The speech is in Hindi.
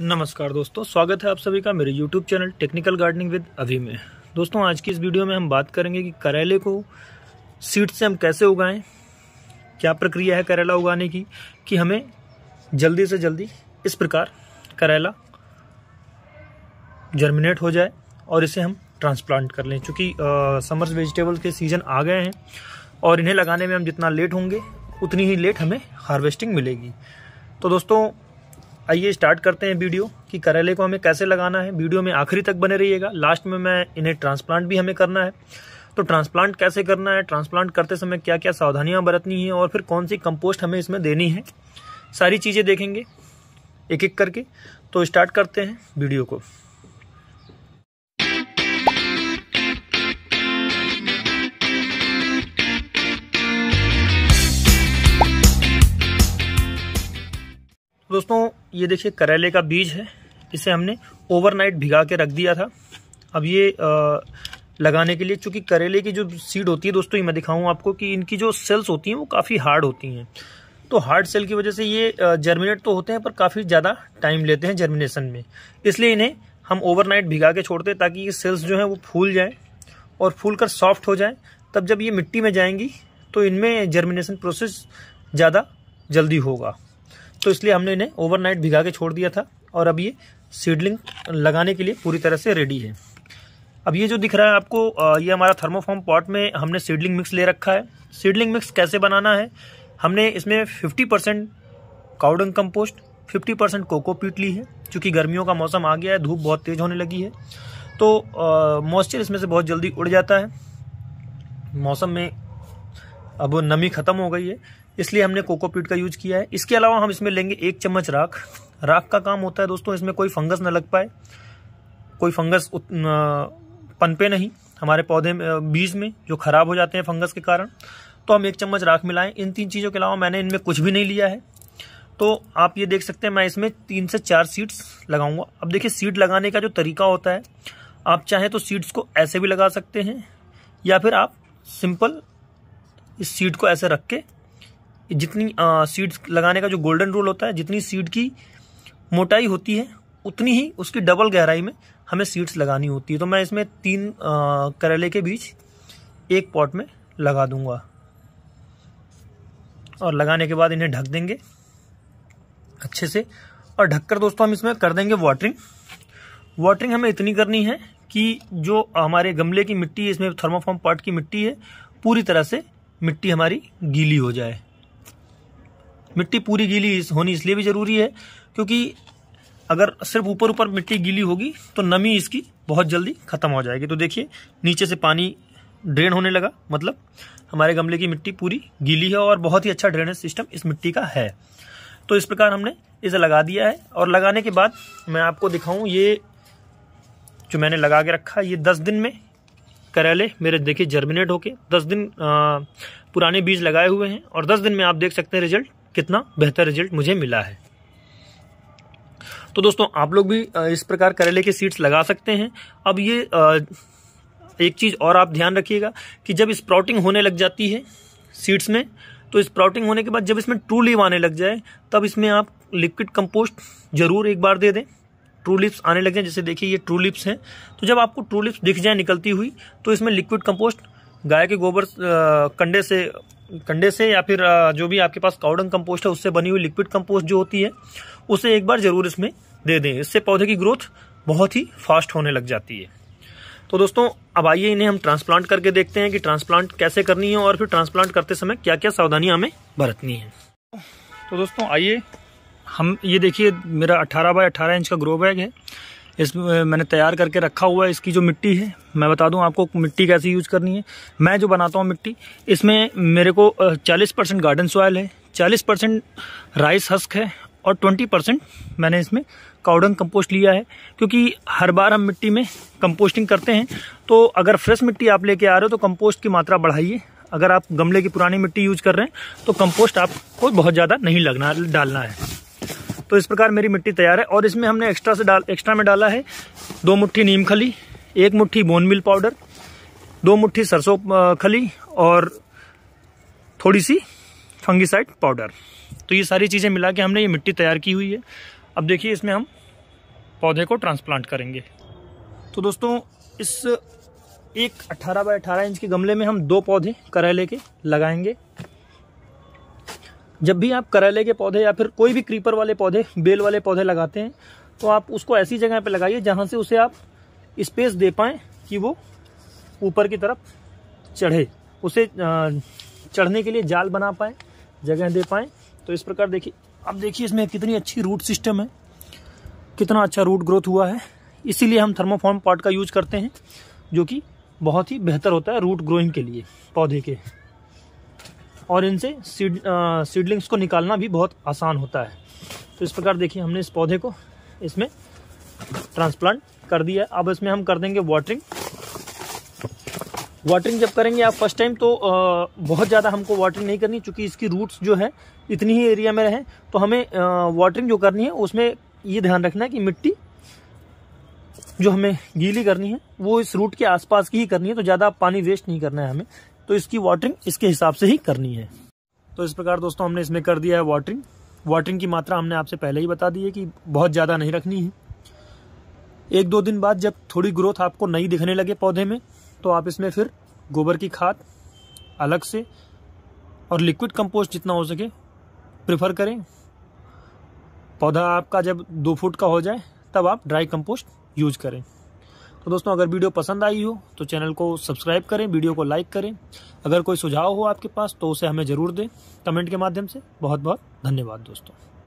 नमस्कार दोस्तों स्वागत है आप सभी का मेरे YouTube channel technical gardening with Abhi में दोस्तों आज की इस वीडियो में हम बात करेंगे कि करेले को सीड से हम कैसे उगाएं क्या प्रक्रिया है करेला उगाने की कि हमें जल्दी से जल्दी इस प्रकार करेला जर्मिनेट हो जाए और इसे हम ट्रांसप्लांट कर लें चूँकि समर्स वेजिटेबल्स के सीज़न आ गए हैं और इन्हें लगाने में हम जितना लेट होंगे उतनी ही लेट हमें हार्वेस्टिंग मिलेगी तो दोस्तों आइए स्टार्ट करते हैं वीडियो कि करेले को हमें कैसे लगाना है वीडियो में आखिरी तक बने रहिएगा लास्ट में मैं इन्हें ट्रांसप्लांट भी हमें करना है तो ट्रांसप्लांट कैसे करना है ट्रांसप्लांट करते समय क्या क्या सावधानियां बरतनी है और फिर कौन सी कंपोस्ट हमें इसमें देनी है सारी चीज़ें देखेंगे एक एक करके तो स्टार्ट करते हैं वीडियो को दोस्तों ये देखिए करेले का बीज है इसे हमने ओवरनाइट भिगा के रख दिया था अब ये आ, लगाने के लिए चूँकि करेले की जो सीड होती है दोस्तों ये मैं दिखाऊँ आपको कि इनकी जो सेल्स होती हैं वो काफ़ी हार्ड होती हैं तो हार्ड सेल की वजह से ये जर्मिनेट तो होते हैं पर काफ़ी ज़्यादा टाइम लेते हैं जर्मिनेशन में इसलिए इन्हें हम ओवरनाइट भिगा के छोड़ते हैं ताकि ये सेल्स जो हैं वो फूल जाएँ और फूल कर सॉफ्ट हो जाएँ तब जब ये मिट्टी में जाएंगी तो इनमें जर्मिनेशन प्रोसेस ज़्यादा जल्दी होगा तो इसलिए हमने इन्हें ओवरनाइट भिगा के छोड़ दिया था और अब ये सीडलिंग लगाने के लिए पूरी तरह से रेडी है अब ये जो दिख रहा है आपको ये हमारा थर्मोफॉर्म पॉट में हमने सीडलिंग मिक्स ले रखा है सीडलिंग मिक्स कैसे बनाना है हमने इसमें 50 percent cow dung compost fifty percent coco peat ली है क्योंकि गर्मियों का मौसम आ गया है धूप बहुत तेज़ होने लगी है तो मॉइस्चर इसमें से बहुत जल्दी उड़ जाता है मौसम में अब नमी खत्म हो गई है इसलिए हमने कोकोपीट का यूज किया है इसके अलावा हम इसमें लेंगे एक चम्मच राख राख का काम होता है दोस्तों इसमें कोई फंगस ना लग पाए कोई फंगस पनपे नहीं हमारे पौधे में बीज में जो खराब हो जाते हैं फंगस के कारण तो हम एक चम्मच राख मिलाएं इन तीन चीज़ों के अलावा मैंने इनमें कुछ भी नहीं लिया है तो आप ये देख सकते हैं मैं इसमें तीन से चार सीड्स लगाऊंगा अब देखिए सीड लगाने का जो तरीका होता है आप चाहें तो सीड्स को ऐसे भी लगा सकते हैं या फिर आप सिंपल इस सीड को ऐसे रख के जितनी सीड्स लगाने का जो गोल्डन रूल होता है जितनी सीड की मोटाई होती है उतनी ही उसकी डबल गहराई में हमें सीड्स लगानी होती है तो मैं इसमें तीन करेले के बीच एक पॉट में लगा दूंगा और लगाने के बाद इन्हें ढक देंगे अच्छे से और ढककर दोस्तों हम इसमें कर देंगे वाटरिंग वाटरिंग हमें इतनी करनी है कि जो हमारे गमले की मिट्टी है इसमें थर्मोफॉर्म पार्ट की मिट्टी है पूरी तरह से मिट्टी हमारी गीली हो जाए मिट्टी पूरी गीली होनी इसलिए भी ज़रूरी है क्योंकि अगर सिर्फ ऊपर ऊपर मिट्टी गीली होगी तो नमी इसकी बहुत जल्दी ख़त्म हो जाएगी तो देखिए नीचे से पानी ड्रेन होने लगा मतलब हमारे गमले की मिट्टी पूरी गीली है और बहुत ही अच्छा ड्रेनेज सिस्टम इस मिट्टी का है तो इस प्रकार हमने इसे लगा दिया है और लगाने के बाद मैं आपको दिखाऊं ये जो मैंने लगा के रखा ये दस दिन में करेले मेरे देखिए जर्मिनेट होके दस दिन आ, पुराने बीज लगाए हुए हैं और दस दिन में आप देख सकते हैं रिजल्ट कितना बेहतर रिजल्ट मुझे मिला है तो दोस्तों आप लोग भी इस प्रकार करेले के सीड्स लगा सकते हैं अब ये आ, एक चीज़ और आप ध्यान रखिएगा कि जब स्प्राउटिंग होने लग जाती है सीड्स में तो स्प्राउटिंग होने के बाद जब इसमें ट्रू लीव आने लग जाए तब इसमें आप लिक्विड कंपोस्ट जरूर एक बार दे दें ट्रूलिप्स आने लगे हैं जैसे देखिए ये ट्रूलिप्स हैं तो जब आपको ट्रूलिप्स दिख जाए निकलती हुई तो इसमें लिक्विड कंपोस्ट गाय के गोबर कंडे से कंडे से या फिर जो भी आपके पास काउडंग कंपोस्ट है उससे बनी हुई लिक्विड कंपोस्ट जो होती है उसे एक बार ज़रूर इसमें दे दें इससे पौधे की ग्रोथ बहुत ही फास्ट होने लग जाती है तो दोस्तों अब आइए इन्हें हम ट्रांसप्लांट करके देखते हैं कि ट्रांसप्लांट कैसे करनी है और फिर ट्रांसप्लांट करते समय क्या क्या सावधानियां हमें बरतनी है तो दोस्तों आइए हम ये देखिए मेरा 18 बाय 18 इंच का ग्रो बैग है इस मैंने तैयार करके रखा हुआ है इसकी जो मिट्टी है मैं बता दूं आपको मिट्टी कैसे यूज़ करनी है मैं जो बनाता हूँ मिट्टी इसमें मेरे को 40 परसेंट गार्डन सॉयल है 40 परसेंट राइस हस्क है और 20 परसेंट मैंने इसमें काउडन कंपोस्ट लिया है क्योंकि हर बार हम मिट्टी में कंपोस्टिंग करते हैं तो अगर फ्रेश मिट्टी आप लेके आ रहे हो तो कंपोस्ट की मात्रा बढ़ाइए अगर आप गमले की पुरानी मिट्टी यूज कर रहे हैं तो कंपोस्ट आपको बहुत ज़्यादा नहीं लगना डालना है तो इस प्रकार मेरी मिट्टी तैयार है और इसमें हमने एक्स्ट्रा से डाल एक्स्ट्रा में डाला है दो मुट्ठी नीम खली एक मुट्ठी बोन मिल पाउडर दो मुट्ठी सरसों खली और थोड़ी सी फंगिसाइड पाउडर तो ये सारी चीज़ें मिला के हमने ये मिट्टी तैयार की हुई है अब देखिए इसमें हम पौधे को ट्रांसप्लांट करेंगे तो दोस्तों इस एक 18 बाय 18 इंच के गमले में हम दो पौधे करेले के लगाएंगे जब भी आप करेले के पौधे या फिर कोई भी क्रीपर वाले पौधे बेल वाले पौधे लगाते हैं तो आप उसको ऐसी जगह पर लगाइए जहाँ से उसे आप स्पेस दे पाएँ कि वो ऊपर की तरफ चढ़े उसे चढ़ने के लिए जाल बना पाएँ जगह दे पाएँ तो इस प्रकार देखिए अब देखिए इसमें कितनी अच्छी रूट सिस्टम है कितना अच्छा रूट ग्रोथ हुआ है इसीलिए हम थर्मोफॉर्म पॉट का यूज करते हैं जो कि बहुत ही बेहतर होता है रूट ग्रोइंग के लिए पौधे के और इनसे सीड सीडलिंग्स को निकालना भी बहुत आसान होता है तो इस प्रकार देखिए हमने इस पौधे को इसमें ट्रांसप्लांट कर दिया है अब इसमें हम कर देंगे वाटरिंग वाटरिंग जब करेंगे आप फर्स्ट टाइम तो बहुत ज़्यादा हमको वाटरिंग नहीं करनी क्योंकि इसकी रूट्स जो है इतनी ही एरिया में रहें तो हमें वाटरिंग जो करनी है उसमें ये ध्यान रखना है कि मिट्टी जो हमें गीली करनी है वो इस रूट के आसपास की ही करनी है तो ज़्यादा पानी वेस्ट नहीं करना है हमें तो इसकी वाटरिंग इसके हिसाब से ही करनी है तो इस प्रकार दोस्तों हमने इसमें कर दिया है वाटरिंग वाटरिंग की मात्रा हमने आपसे पहले ही बता दी है कि बहुत ज़्यादा नहीं रखनी है एक दो दिन बाद जब थोड़ी ग्रोथ आपको नई दिखने लगे पौधे में तो आप इसमें फिर गोबर की खाद अलग से और लिक्विड कंपोस्ट जितना हो सके प्रिफर करें पौधा आपका जब दो फुट का हो जाए तब आप ड्राई कंपोस्ट यूज करें तो दोस्तों अगर वीडियो पसंद आई हो तो चैनल को सब्सक्राइब करें वीडियो को लाइक करें अगर कोई सुझाव हो आपके पास तो उसे हमें ज़रूर दें कमेंट के माध्यम से बहुत बहुत धन्यवाद दोस्तों